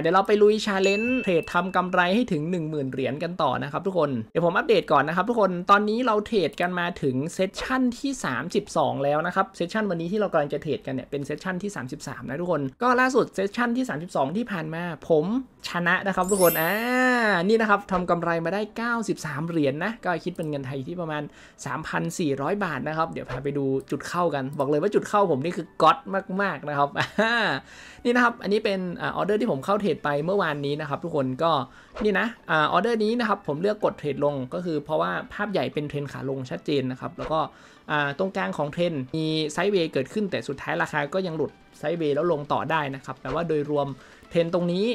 เดี๋ยวเราไปลุยชาเลนจ์เทรดทำกำไรให้ถึง 10,000 เหรียญกันต่อนะครับทุกคนเดี๋ยวผมอัปเดตก่อนนะครับ ทุกคนตอนนี้เราเทรดกันมาถึงเซสชั่นที่32 แล้วนะครับเซสชั่นวันนี้ที่เรากำลังจะเทรดกันเนี่ยเป็นเซสชั่นที่33 นะทุกคนก็ล่าสุดเซสชั่นที่32 ที่ผ่านมาผมชนะนะครับ ทุกคนอ่านี่นะครับทำกำไรมาได้ 93 เหรียญนนะก็คิดเป็นเงินไทยที่ประมาณ 3,400 บาทนะครับเดี๋ยวพาไปดูจุดเข้ากัน บอกเลยว่าจุดเข้าผมนี่คือก๊อตมาก ๆนะครับนี่นะครับอันนี้เป็นออเดอร์ที่ผมเข้าเทรดไปเมื่อวานนี้นะครับทุกคนก็นี่นะออเดอร์นี้นะครับผมเลือกกดเทรดลงก็คือเพราะว่าภาพใหญ่เป็นเทรนขาลงชัดเจนนะครับแล้วก็ตรงกลางของเทรนมีไซด์เวย์เกิดขึ้น แต่สุดท้ายราคาก็ยังหลุดไซด์เวย์แล้วลงต่อได้นะครับแต่ว่าโดยรวมเทรนตรงนี้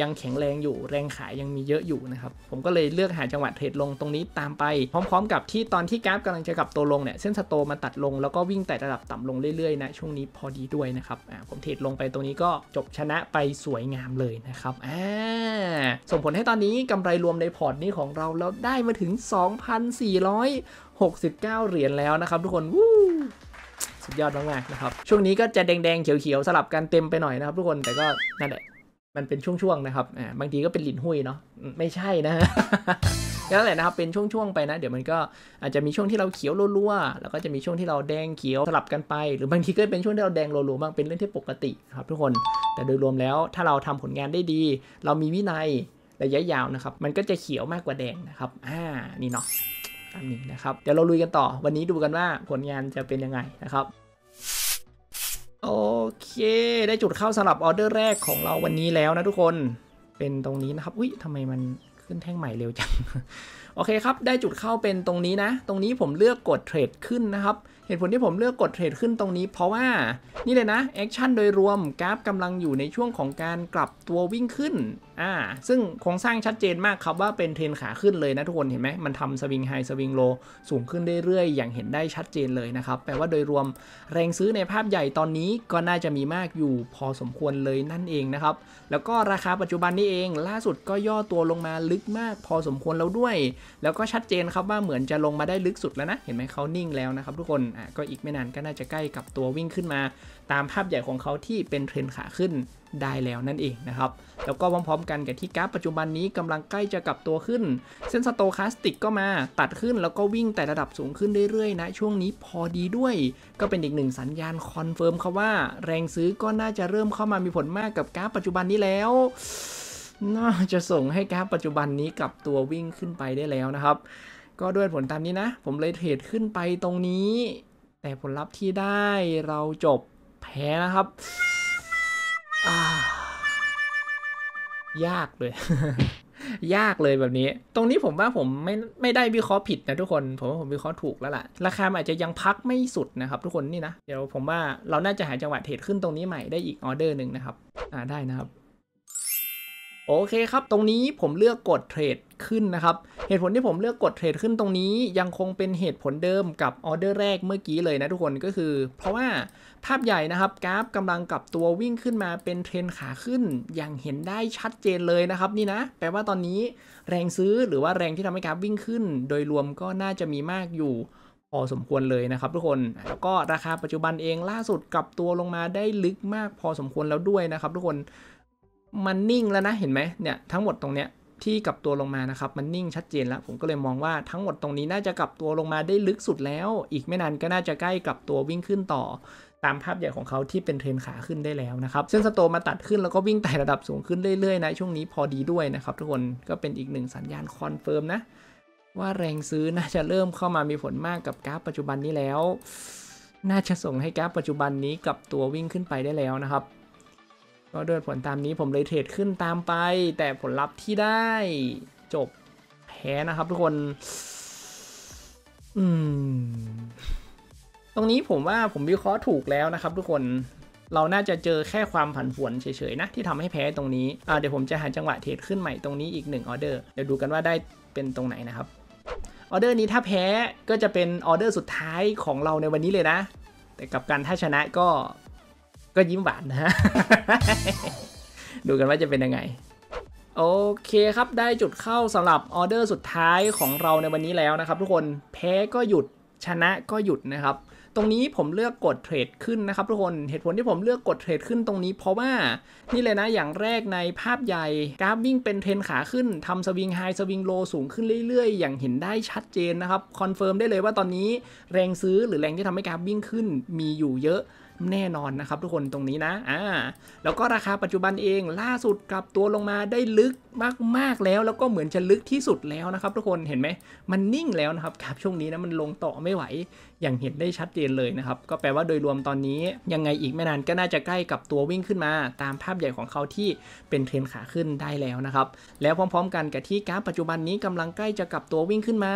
ยังแข็งแรงอยู่แรงขายยังมีเยอะอยู่นะครับ ผมก็เลยเลือกหาจังหวะเทรดลงตรงนี้ตามไป พร้อมๆกับที่ตอนที่กราฟกำลังจะกลับตัวลงเนี่ยเส้นสโตมาตัดลง แล้วก็วิ่งแต่ระดับต่ำลงเรื่อยๆ นะ ช่วงนี้พอดีด้วยนะครับผมเทรดลงไปตรงนี้ก็จบชนะไปสวยงามเลยนะครับส่งผลให้ตอนนี้กำไรรวมในพอร์ตนี้ของเราเราได้มาถึง 2,400 69เหรียญแล้วนะครับ ทุกคน วู้สุดยอดมากๆนะครับ ช่วงนี้ก็จะแดงๆเขียวๆสลับกันเต็มไปหน่อยนะครับทุกคน แต่ก็นั่นแหละมันเป็นช่วงๆนะครับอ่าบางทีก็เป็นหลินหุยเนาะไม่ใช่นะนั่นแหละนะครับเป็นช่วงๆไปนะ เดี๋ยวมันก็อาจจะมีช่วงที่เราเขียวรัวๆแล้วก็จะมีช่วงที่เราแดงเขียวสลับกันไปหรือบางทีก็เป็นช่วงที่เราแดงรัวๆบ้างเป็นเรื่องที่ปกติครับทุกคนแต่โดยรวมแล้วถ้าเราทำผลงานได้ดี เรามีวินัยระยะยาวนะครับมันก็จะเขียวมากกว่าแดงนะครับอ่านี่เนาะอันนี้นะครับ เดี๋ยวเราลุยกันต่อวันนี้ดูกันว่าผลงานจะเป็นยังไงนะครับ โอเค ได้จุดเข้าสำหรับออเดอร์แรกของเราวันนี้แล้วนะทุกคนเป็นตรงนี้นะครับอุ้ยทำไมมันขึ้นแท่งใหม่เร็วจังโอเคครับ ได้จุดเข้าเป็นตรงนี้นะ ตรงนี้ผมเลือกกดเทรดขึ้นนะครับ เหตุผลที่ผมเลือกกดเทรดขึ้นตรงนี้ เพราะว่านี่เลยนะแอคชั่นโดยรวมกราฟกำลังอยู่ในช่วงของการกลับตัววิ่งขึ้น อ่า ซึ่งโครงสร้างชัดเจนมากครับว่าเป็นเทรนขาขึ้นเลยนะทุกคนเห็นไหมมันทำสวิงไฮสวิงโลสูงขึ้นเรื่อยๆอย่างเห็นได้ชัดเจนเลยนะครับ แปลว่าโดยรวมแรงซื้อในภาพใหญ่ตอนนี้ก็น่าจะมีมากอยู่พอสมควรเลยนั่นเองนะครับ แล้วก็ราคาปัจจุบันนี้เองล่าสุดก็ย่อตัวลงมาลึกมากพอสมควรแล้วด้วยแล้วก็ชัดเจนครับว่าเหมือนจะลงมาได้ลึกสุดแล้วนะ เห็นไหมเขานิ่งแล้วนะครับ ทุกคนอ่ะก็อีกไม่นานก็น่าจะใกล้กับตัววิ่งขึ้นมา ตามภาพใหญ่ของเขาที่เป็นเทรนขาขึ้นได้แล้วนั่นเองนะครับแล้วก็พร้อมๆกันกับที่กราฟปัจจุบันนี้กำลังใกล้จะกลับตัวขึ้น เส้นสโตคาสติกก็มาตัดขึ้น แล้วก็วิ่งแต่ระดับสูงขึ้นเรื่อยๆนะช่วงนี้พอดีด้วย ก็เป็นอีกหนึ่งสัญญาณคอนเฟิร์มครับว่า แรงซื้อก็น่าจะเริ่มเข้ามามีผลมากกับกราฟปัจจุบันนี้แล้วน่าจะส่งให้กราฟปัจจุบันนี้กับตัววิ่งขึ้นไปได้แล้วนะครับ ก็ด้วยผลตามนี้นะ ผมเลยเทรดขึ้นไปตรงนี้ แต่ผลลัพธ์ที่ได้เราจบแพ้นะครับยากเลย ยากเลยแบบนี้ ตรงนี้ผมว่าผมไม่ไม่ได้วิเคราะห์ผิดนะทุกคน ผมว่าผมวิเคราะห์ถูกแล้วล่ะ ราคาอาจจะยังพักไม่สุดนะครับทุกคนนี่นะเดี๋ยวผมว่าเราน่าจะหาจังหวะเทรดขึ้นตรงนี้ใหม่ได้อีกออเดอร์หนึ่งนะครับอ่าได้นะครับโอเคครับตรงนี้ผมเลือกกดเทรดขึ้นนะครับเหตุผลที่ผมเลือกกดเทรดขึ้นตรงนี้ยังคงเป็นเหตุผลเดิมกับออเดอร์แรกเมื่อกี้เลยนะทุกคนก็คือ เพราะว่า ภาพใหญ่นะครับกราฟกำลังกับตัววิ่งขึ้นมาเป็นเทรนขาขึ้น อย่างเห็นได้ชัดเจนเลยนะครับนี่นะ แปลว่าตอนนี้ แรงซื้อหรือว่าแรงที่ทำให้กราฟวิ่งขึ้น โดยรวมก็น่าจะมีมากอยู่พอสมควรเลยนะครับ ทุกคนแล้วก็ราคาปัจจุบันเองล่าสุดกลับตัวลงมาได้ลึกมากพอสมควรแล้วด้วยนะครับ ทุกคนมันนิ่งแล้วนะเห็นไหมเนี่ยทั้งหมดตรงเนี้ยที่กลับตัวลงมานะครับมันนิ่งชัดเจนแล้ว ผมก็เลยมองว่าทั้งหมดตรงนี้น่าจะกลับตัวลงมาได้ลึกสุดแล้ว อีกไม่นานก็น่าจะใกล้กลับตัววิ่งขึ้นต่อ ตามภาพใหญ่ของเขาที่เป็นเทรนขาขึ้นได้แล้วนะครับเส้นสโตมาตัดขึ้น แล้วก็วิ่งไต่ระดับสูงขึ้นเรื่อยๆนะช่วงนี้พอดีด้วยนะครับ ทุกคนก็เป็นอีกหนึ่งสัญญาณคอนเฟิร์มนะ ว่าแรงซื้อน่าจะเริ่มเข้ามามีผลมากกับกราฟปัจจุบันนี้แล้ว น่าจะส่งให้กราฟปัจจุบันนี้กลับตัววิ่งขึ้นไปได้แล้วนะครับก็เดินผลตามนี้ผมเลยเทรดขึ้นตามไป แต่ผลลัพธ์ที่ได้จบแพ้นะครับทุกคนอืมตรงนี้ผมว่าผมวิเคราะห์ถูกแล้วนะครับ ทุกคนเราน่าจะเจอแค่ความผันผวนเฉยๆนะที่ทำให้แพ้ตรงนี้เดี๋ยวผมจะหาจังหวะเทรดขึ้นใหม่ตรงนี้อีก1ออเดอร์เดี๋ยวดูกันว่าได้เป็นตรงไหนนะครับออเดอร์นี้ถ้าแพ้ก็จะเป็นออเดอร์สุดท้ายของเราในวันนี้เลยนะ แต่กับการถ้าชนะก็ก็ยิ้มหวานนะฮะ ดูกันว่าจะเป็นยังไง โอเคครับ ได้จุดเข้าสำหรับออเดอร์สุดท้ายของเราในวันนี้แล้วนะครับทุกคน แพ้ก็หยุด ชนะก็หยุดนะครับ ตรงนี้ผมเลือกกดเทรดขึ้นนะครับทุกคน เหตุผลที่ผมเลือกกดเทรดขึ้นตรงนี้ เพราะว่า นี่เลยนะ อย่างแรกในภาพใหญ่กราฟวิ่งเป็นเทรนขาขึ้นทำสวิงไฮสวิงโลสูงขึ้นเรื่อย ๆ อย่างเห็นได้ชัดเจนนะครับ คอนเฟิร์มได้เลยว่าตอนนี้แรงซื้อหรือแรงที่ทำให้กราฟวิ่งขึ้นมีอยู่เยอะแน่นอนนะครับทุกคนตรงนี้นะ อ่า แล้วก็ราคาปัจจุบันเองล่าสุดกลับตัวลงมาได้ลึกมาก ๆแล้ว แล้วก็เหมือนจะลึกที่สุดแล้วนะครับทุกคนเห็นไหมมันนิ่งแล้วนะครับครับช่วงนี้นะมันลงต่อไม่ไหวอย่างเห็นได้ชัดเจนเลยนะครับ ก็แปลว่าโดยรวมตอนนี้ยังไงอีกไม่นานก็น่าจะใกล้กับตัววิ่งขึ้นมา ตามภาพใหญ่ของเขาที่เป็นเทรนขาขึ้นได้แล้วนะครับแล้วพร้อมๆ กันกับที่กราฟปัจจุบันนี้กำลังใกล้จะกลับตัววิ่งขึ้นมา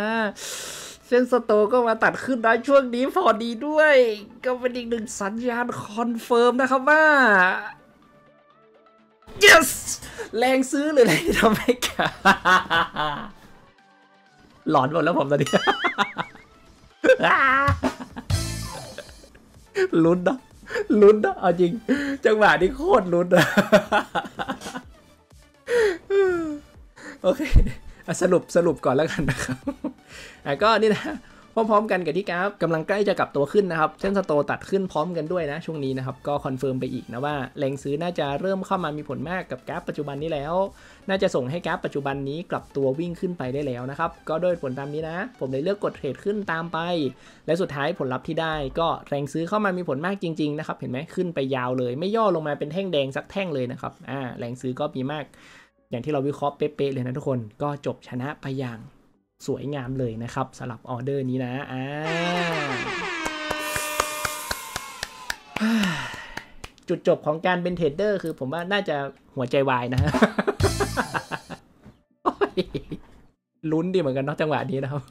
เส้นสโตก็มาตัดขึ้นได้ช่วงนี้พอดีด้วย ก็เป็นอีกหนึ่งสัญญาณคอนเฟิร์มนะครับว่า yes แรงซื้อหรืออะไรทำให้กาหลอนหมดแล้วผมตอนนี้ลุ้นนะลุ้นนะเอาจริงจังหวะนี้โคตรลุ้นนะโอเคสรุปสรุปก่อนแล้วกันนะครับอ่ะก็นี่นะพร้อมๆกันกับที่กราฟกำลังใกล้จะกลับตัวขึ้นนะครับเส้นสโตตัดขึ้นพร้อมกันด้วยนะ ช่วงนี้นะครับก็คอนเฟิร์มไปอีกนะว่าแรงซื้อน่าจะเริ่มเข้ามามีผลมากกับกราฟปัจจุบันนี้แล้ว น่าจะส่งให้กราฟปัจจุบันนี้กลับตัววิ่งขึ้นไปได้แล้วนะครับก็โดยผลตามนี้นะ ผมเลยเลือกกดเทรดขึ้นตามไป และสุดท้ายผลลัพธ์ที่ได้ ก็แรงซื้อเข้ามามีผลมากจริงๆนะครับเห็นไหมขึ้นไปยาวเลย ไม่ย่อลงมาเป็นแท่งแดงสักแท่งเลยนะครับอ่าแรงซื้อก็มีมาก อย่างที่เราวิเคราะห์เป๊ะๆเลยนะทุกคนก็จบชนะไปอย่างสวยงามเลยนะครับสำหรับออเดอร์นี้นะอ่าจุดจบของการเป็นเทรดเดอร์ คือ ผมว่าน่าจะหัวใจวายนะฮะลุ้นดีเหมือนกันนอกจังหวะนี้นะครับ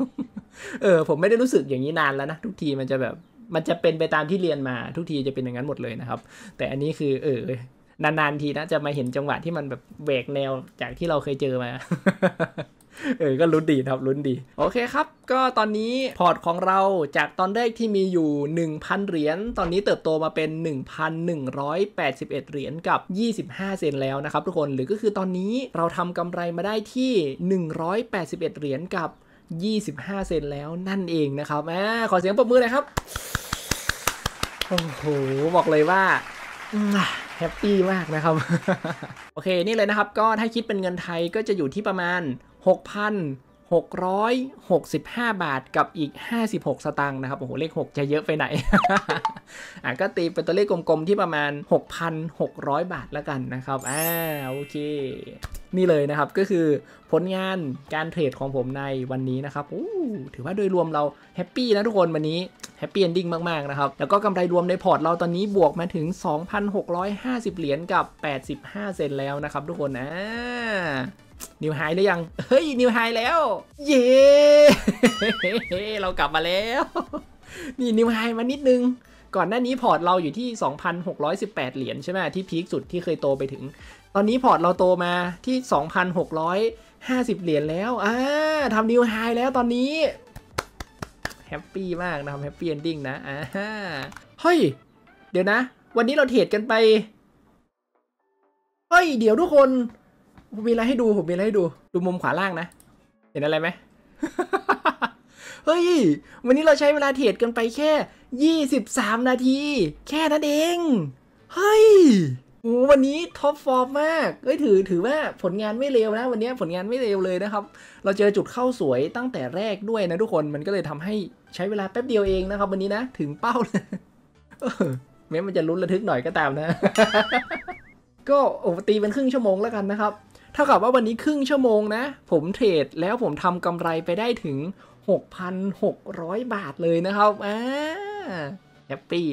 เออ ผมไม่ได้รู้สึกอย่างนี้นานแล้วนะทุกทีมันจะแบบ มันจะเป็นไปตามที่เรียนมา ทุกทีจะเป็นอย่างนั้นหมดเลยนะครับ แต่อันนี้คือ เออ นานๆทีนะจะมาเห็นจังหวะที่มันแบบแหวกแนวจากที่เราเคยเจอมาเออ ก็ลุ้นดีครับลุ้นดี โอเคครับ ก็ตอนนี้พอร์ตของเราจากตอนแรกที่มีอยู่ 1,000 เหรียญ ตอนนี้เติบโตมาเป็น 1,181 เหรียญกับ 25 เซนแล้วนะครับทุกคน หรือก็คือตอนนี้เราทำกำไรมาได้ที่ 181 เหรียญกับ 25 เซนแล้วนั่นเองนะครับแหมขอเสียงปรบมือหน่อยครับ โอ้โห บอกเลยว่าแฮปปี้มากนะครับ โอเค นี่เลยนะครับ ก็ถ้าคิดเป็นเงินไทยก็จะอยู่ที่ประมาณ6,665 บาทกับอีก 56 สตางค์นะครับ โอ้โหเลข 6 จะเยอะไปไหน อ่ะก็ตีเป็นตัวเลขกลมๆที่ประมาณ 6,600 บาทแล้วกันนะครับ อ่าโอเค นี่เลยนะครับก็คือผลงานการเทรดของผมในวันนี้นะครับอ้ถือว่าโดยรวมเราแฮปปี้นะทุกคนวันนี้แฮปปี้เอนดิ้งมาก ๆ นะครับ แล้วก็กำไรรวมในพอร์ตเราตอนนี้บวกมาถึง 2,650เหรียญกับ 85 เซนแล้วนะครับทุกคนอ่านิวไฮหรือยัง เฮ้ยนิวไฮแล้ว เย้เรากลับมาแล้วนี่นิวไฮมานิดนึง ก่อนหน้านี้พอร์ตเราอยู่ที่2,618เหรียญใช่ไหมที่พีคสุดที่เคยโตไปถึง ตอนนี้พอร์ตเราโตมาที่2,650เหรียญแล้วอ่าทำนิวไฮแล้วตอนนี้แฮปปี้มากนะครับแฮปปี้เอนดิ้งนะอ่าเฮ้ย เดี๋ยวนะ วันนี้เราเทรดกันไปเฮ้ย เดี๋ยวทุกคนผมมีอะไรให้ดูผมมีอะไรให้ดูดูมุมขวาล่างนะเห็นอะไรไหมเฮ้ยวันนี้เราใช้เวลาเทรดกันไปแค่ 23 นาที แค่นั้นเองเฮ้ยโอ้วันนี้ท็อปฟอร์มมากเอ้ยถือถือว่าผลงานไม่เร็วนะ วันนี้ผลงานไม่เร็วเลยนะครับ เราเจอจุดเข้าสวยตั้งแต่แรกด้วยนะทุกคนมันก็เลยทำให้ใช้เวลาแป๊บเดียวเองนะครับ วันนี้นะถึงเป้าเลยแม้มันจะลุ้นระทึกหน่อยก็ตามนะ ก็โอ้ตีเป็นครึ่งชั่วโมงแล้วกันนะครับถท่ากับว่าวันนี้ครึ่งชั่วโมงนะ ผมเทรดแล้วผมทำกำไรไปได้ถึง 6,600 บาทเลยนะครับอ่าแฮปปี้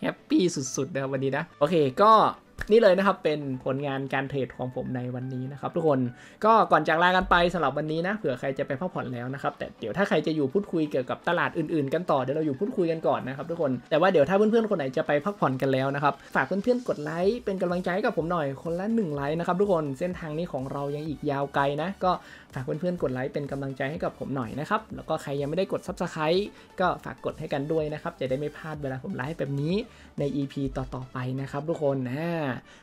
แฮปปี้สุดๆนะวันนี้นะ โอเคก็นี่เลยนะครับเป็นผลงานการเทรดของผมในวันนี้นะครับทุกคนก็ก่อนจากลากันไปสำหรับวันนี้นะเผื่อใครจะไปพักผ่อนแล้วนะครับแต่เดี๋ยวถ้าใครจะอยู่พูดคุยเกี่ยวกับตลาดอื่นๆกันต่อเดี๋ยวเราอยู่พูดคุยกันก่อนนะครับทุกคนแต่ว่าเดี๋ยวถ้าเพื่อนๆคนไหนจะไปพักผ่อนกันแล้วนะครับฝากเพื่อนๆกดไลค์เป็นกำลังใจให้กับผมหน่อยคนละ1ไลค์นะครับทุกคนเส้นทางนี้ของเรายังอีกยาวไกลนะ ก็ฝากเพื่อนๆกดไลค์เป็นกำลังใจให้กับผมหน่อยนะครับ แล้วก็ใครยังไม่ได้กดซับสไครต์ก็ฝากกดให้กันด้วยนะครับ จะได้ไม่พลาดเวลาผมไลฟ์แบบนี้ใน EP ต่อๆไปนะครับ ทุกคนนะ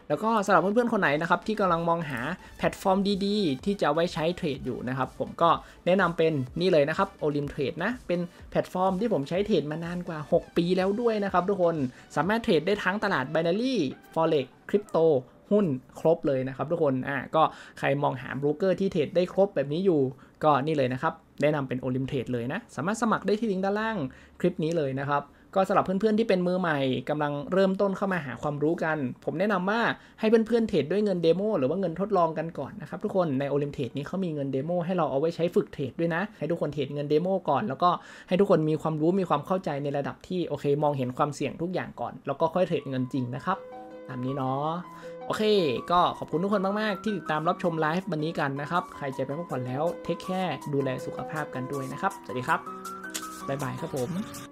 แล้วก็สำหรับเพื่อนๆคนไหนนะครับที่กำลังมองหาแพลตฟอร์มดีๆ ที่จะไว้ใช้เทรดอยู่นะครับผมก็แนะนำเป็นนี่เลยนะครับโอลิมเทรดนะ เป็นแพลตฟอร์มที่ผมใช้เทรดมานานกว่า 6 ปีแล้วด้วยนะครับทุกคน สามารถเทรดได้ทั้งตลาด Binary Forex คริปโตหุ้นครบเลยนะครับ ทุกคน อ่าก็ใครมองหาบรูเกอร์ที่เทรดได้ครบแบบนี้อยู่ ก็นี่เลยนะครับ แนะนำเป็นโอลิมเทรดเลยนะ สามารถสมัครได้ที่ลิงก์ด้านล่างคลิปนี้เลยนะครับ ก็สำหรับเพื่อนๆที่เป็นมือใหม่ กำลังเริ่มต้นเข้ามาหาความรู้กัน ผมแนะนำว่าให้เพื่อนๆเทรดด้วยเงินเดโมหรือว่าเงินทดลองกันก่อนนะครับทุกคน ในโอลิมเทรดนี้เขามีเงินเดโมให้เราเอาไว้ใช้ฝึกเทรดด้วยนะ ให้ทุกคนเทรดเงินเดโมก่อน แล้วก็ให้ทุกคนมีความรู้มีความเข้าใจในระดับที่โอเคมองเห็นความเสี่ยงทุกอย่างก่อน แล้วก็ค่อยเทรดเงินจริงนะครับตามนี้เนาะโอเค ก็ขอบคุณทุกคนมาก ๆ ที่ติดตามรับชมไลฟ์วันนี้กันนะครับ ใครจะไปพักผ่อนแล้วเทคแค่ดูแลสุขภาพกันด้วยนะครับ สวัสดีครับ บ๊ายบายครับผม